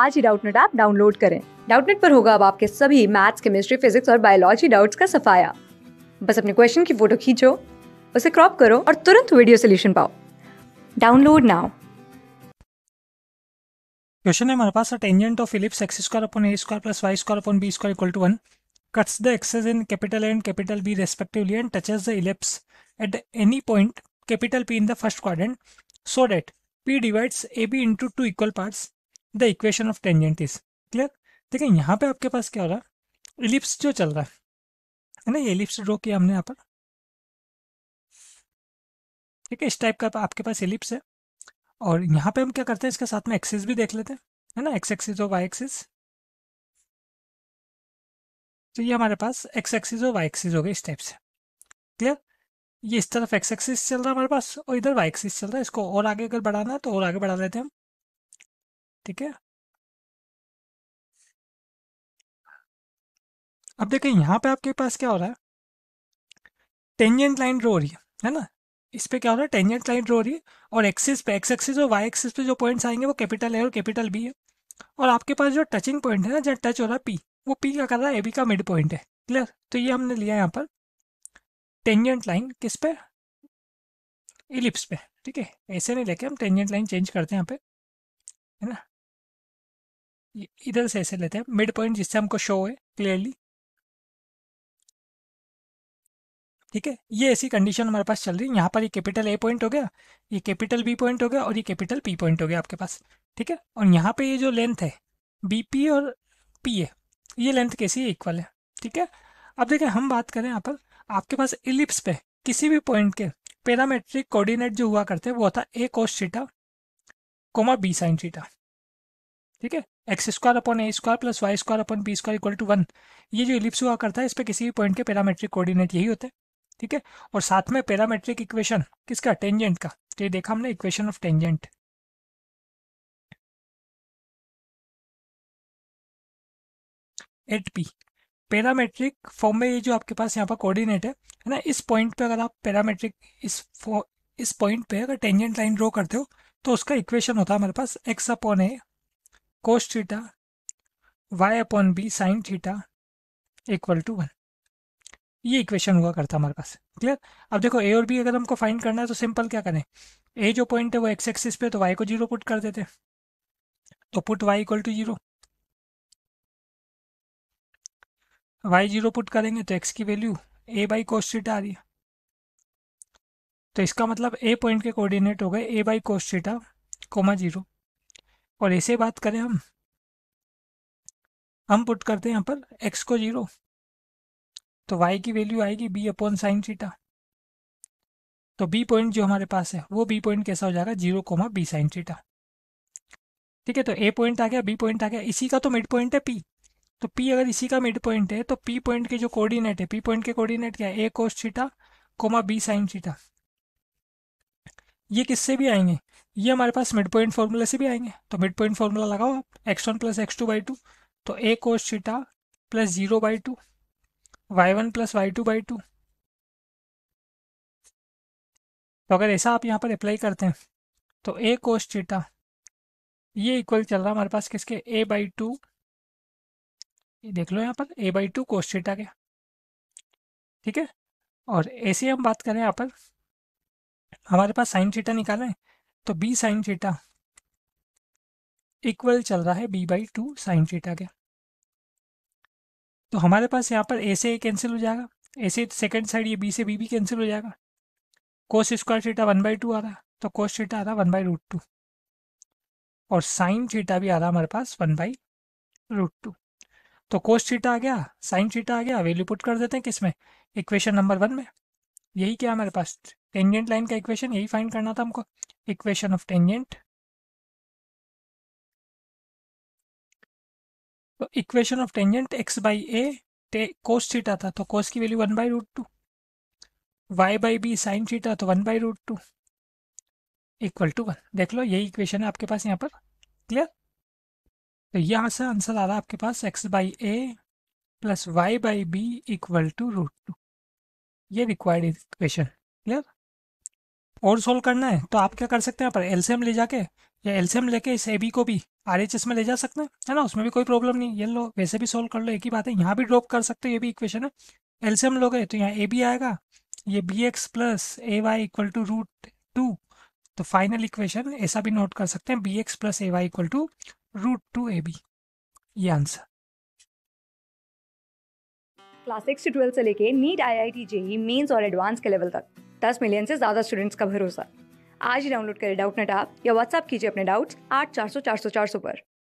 आज ही Doubtnut app download करें डाउटनेट पर होगा अब आपके सभी मैथ्स केमिस्ट्री फिजिक्स और बायोलॉजी डाउट्स का सफाया बस अपने क्वेश्चन की फोटो खींचो उसे क्रॉप करो और तुरंत वीडियो सोल्यूशन पाओ डाउनलोड नाउ क्वेश्चन है हमारे पास tangent of ellipse x square upon a square plus y square upon b square equal to one cuts the axes in capital and capital B respectively and touches the ellipse at any point capital P in the first quadrant so so P divides A B into two equal parts the equation of tangent is clear देखिए यहाँ पे आपके पास क्या हो रहा है ellipse जो चल रहा है ना ये एलिप्स ड्रॉ किया हमने यहाँ पर ठीक है इस टाइप का आपके पास एलिप्स है और यहाँ पे हम क्या करते हैं इसके साथ में एक्सिस भी देख लेते हैं है ना एक्स एक्सिस और वाई एक्सिस तो ये हमारे पास एक्स एक्सिस और वाई एक्सिस हो गए इस टाइप से क्लियर ये इस तरफ एक्स एक्सिस चल रहा है हमारे पास और इधर वाई एक्सिस चल रहा है इसको और आगे अगर बढ़ाना है तो और आगे बढ़ा लेते हैं हम ठीक है अब देखें यहाँ पे आपके पास क्या हो रहा है टेंजेंट लाइन ड्रो हो रही है है ना इस पे क्या हो रहा है टेंजेंट लाइन ड्रो हो रही है और एक्सिस पे एक्स एक्सिस और वाई एक्सिस पे जो पॉइंट्स आएंगे वो कैपिटल ए और कैपिटल बी है और आपके पास जो टचिंग पॉइंट है ना जहाँ टच हो रहा है पी वो पी क्या कर रहा है ए बी का मिड पॉइंट है क्लियर तो ये हमने लिया यहाँ पर टेंजेंट लाइन किस पे इलिप्स पे ठीक है ऐसे नहीं लेके हम टेंजेंट लाइन चेंज करते हैं यहाँ पे है ना इधर से ऐसे लेते हैं मिड पॉइंट जिससे हमको शो है क्लियरली ठीक है ये ऐसी कंडीशन हमारे पास चल रही है यहाँ पर ये कैपिटल ए पॉइंट हो गया ये कैपिटल बी पॉइंट हो गया और ये कैपिटल पी पॉइंट हो गया आपके पास ठीक है और यहाँ पे ये जो लेंथ है बी पी और पी ए ये लेंथ कैसी इक्वल है ठीक है अब देखें हम बात करें यहाँ पर आपके पास इलिप्स पे किसी भी पॉइंट के पैरामेट्रिक कोऑर्डिनेट जो हुआ करते हैं वो होता a cos theta comma b sin theta ठीक है x square upon a square plus y square upon b square equal to one ये जो इलिप्स हुआ करता है इस पर किसी भी पॉइंट के पैरामेट्रिक कोऑर्डिनेट यही होते हैं ठीक है और साथ में पैरामेट्रिक इक्वेशन किसका टेंजेंट का तो ये देखा हमने equation of tangent at P parametric form में ये जो आपके पास यहाँ पर कोऑर्डिनेट है है ना इस पॉइंट पे अगर आप पैरामेट्रिक इस इस पॉइंट पे अगर टेंजेंट लाइन ड्रॉ करते हो तो उसका इक्वेशन होता है हमारे पास x upon a cos theta y upon b sin theta equal to one ये इक्वेशन हुआ करता हमारे पास क्लियर अब देखो ए और बी अगर हमको फाइंड करना है तो सिंपल क्या करें ए जो पॉइंट है वो एक्स एक्सिस पे तो वाई को जीरो पुट कर देते तो put y equal to zero y zero put करेंगे तो एक्स की वैल्यू ए बाई कोस्टीटा आ रही है तो इसका मतलब ए पॉइंट के कोऑर्डिनेट हो गए a by cos theta comma zero और ऐसे बात करें हम हम पुट करते हैं यहाँ पर एक्स को जीरो तो वाई की वैल्यू आएगी बी अपॉन साइन सीटा तो बी पॉइंट जो हमारे पास है वो बी पॉइंट कैसा हो जाएगा जीरो कोमा बी साइन सीटा ठीक है तो ए पॉइंट आ गया बी पॉइंट आ गया इसी का तो मिड पॉइंट है पी तो पी अगर इसी का मिड पॉइंट है तो पी पॉइंट के जो कोऑर्डिनेट है पी पॉइंट के कोऑर्डिनेट क्या है a cos theta comma b sin theta ये किससे भी आएंगे ये हमारे पास मिड पॉइंट फॉर्मूला से भी आएंगे तो मिड पॉइंट फॉर्मूला लगाओ आप x one plus x two by two तो a cos theta plus zero by two y one plus y two by two तो अगर ऐसा आप यहाँ पर अप्लाई करते हैं तो ए कोस थीटा ये इक्वल चल रहा है हमारे पास किसके ए बाई टू देख लो यहाँ पर a by two cos theta के ठीक है और ऐसे हम बात करें यहाँ पर हमारे पास साइन थीटा निकालें तो बी साइन थीटा इक्वल चल रहा है b by two sin theta के तो हमारे पास यहाँ पर ऐसे से कैंसिल हो जाएगा ऐसे से सेकेंड साइड ये बी से बी भी कैंसिल हो जाएगा cos square theta one by two आ रहा तो कोस थीटा आ रहा वन बाई रूट टू और साइन थीटा भी आ रहा हमारे पास वन बाई रूट टू तो कोस थीटा आ गया साइन थीटा आ गया वैल्यू पुट कर देते हैं किसमें इक्वेशन नंबर वन में यही क्या हमारे पास टेंजेंट लाइन का इक्वेशन यही फाइंड करना था हमको equation of tangent. तो equation of tangent x by a cos theta था तो कोस की value one by root two y by b sin theta तो one by root two equal to one देख लो यही इक्वेशन है आपके पास यहाँ पर क्लियर तो यहाँ से आंसर आ रहा है आपके पास x by a plus y by b equal to root two ये रिक्वायर्ड इक्वेशन क्लियर और सोल्व करना है तो आप क्या कर सकते हैं यहाँ पर एलसीएम ले जाके या एलसीएम लेके इस ए बी को भी आर एच एस में ले जा सकते हैं है ना उसमें भी कोई प्रॉब्लम नहीं ये लो वैसे भी सोल्व कर लो एक ही बात है यहाँ भी ड्रॉप कर सकते हो ये भी इक्वेशन है एलसीएम लोगे तो यहाँ ए बी आएगा ये b x plus a y equal to root two तो फाइनल इक्वेशन ऐसा भी नोट कर सकते हैं b x plus a y equal to root two a b ये आंसर क्लास सिक्स से ट्वेल्व से लेके NEET I I T JEE Mains और एडवांस के लेवल तक दस मिलियन से ज़्यादा स्टूडेंट्स का भरोसा आज ही डाउनलोड करें डाउट नेट ऐप या व्हाट्सएप कीजिए अपने डाउट्स आठ चार सौ चार सौ चार सौ पर